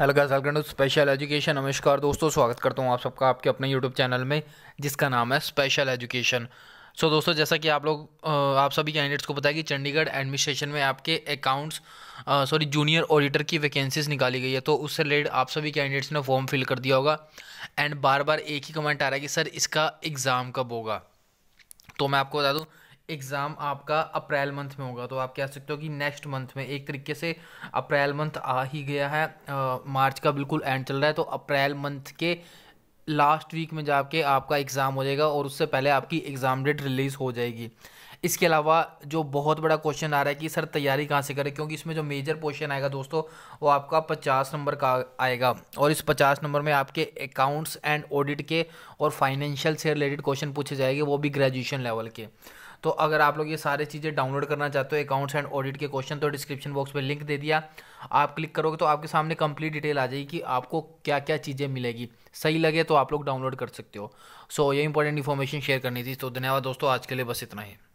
hello guys welcome to special education नमस्कार दोस्तों स्वागत करता हूँ आप सबका आपके अपने यूट्यूब चैनल में जिसका नाम है स्पेशल एजुकेशन सो दोस्तों जैसा कि आप लोग आप सभी कैंडिडेट्स को पता है कि चंडीगढ़ एडमिनिस्ट्रेशन में आपके अकाउंट्स सॉरी जूनियर ऑडिटर की वैकेंसीज निकाली गई है तो उससे रिलेटेड आप सभी कैंडिडेट्स ने फॉर्म फिल कर दिया होगा एंड बार बार एक ही कमेंट आ रहा है कि सर इसका एग्ज़ाम कब होगा तो मैं आपको बता दूँ एग्ज़ाम आपका अप्रैल मंथ में होगा तो आप कह सकते हो कि नेक्स्ट मंथ में एक तरीके से अप्रैल मंथ आ ही गया है आ, मार्च का बिल्कुल एंड चल रहा है तो अप्रैल मंथ के लास्ट वीक में जाके आपका एग्ज़ाम हो जाएगा और उससे पहले आपकी एग्ज़ाम डेट रिलीज़ हो जाएगी इसके अलावा जो बहुत बड़ा क्वेश्चन आ रहा है कि सर तैयारी कहाँ से करें क्योंकि इसमें जो मेजर पोर्शन आएगा दोस्तों वो आपका पचास नंबर का आएगा और इस पचास नंबर में आपके अकाउंट्स एंड ऑडिट के और फाइनेंशियल से रिलेटेड क्वेश्चन पूछे जाएंगे वो भी ग्रेजुएशन लेवल के तो अगर आप लोग ये सारी चीज़ें डाउनलोड करना चाहते हो अकाउंट्स एंड ऑडिट के क्वेश्चन तो डिस्क्रिप्शन बॉक्स में लिंक दे दिया आप क्लिक करोगे तो आपके सामने कंप्लीट डिटेल आ जाएगी कि आपको क्या क्या चीज़ें मिलेगी सही लगे तो आप लोग डाउनलोड कर सकते हो सो so, ये इंपॉर्टेंट इन्फॉर्मेशन शेयर करनी थी तो धन्यवाद दोस्तों आज के लिए बस इतना ही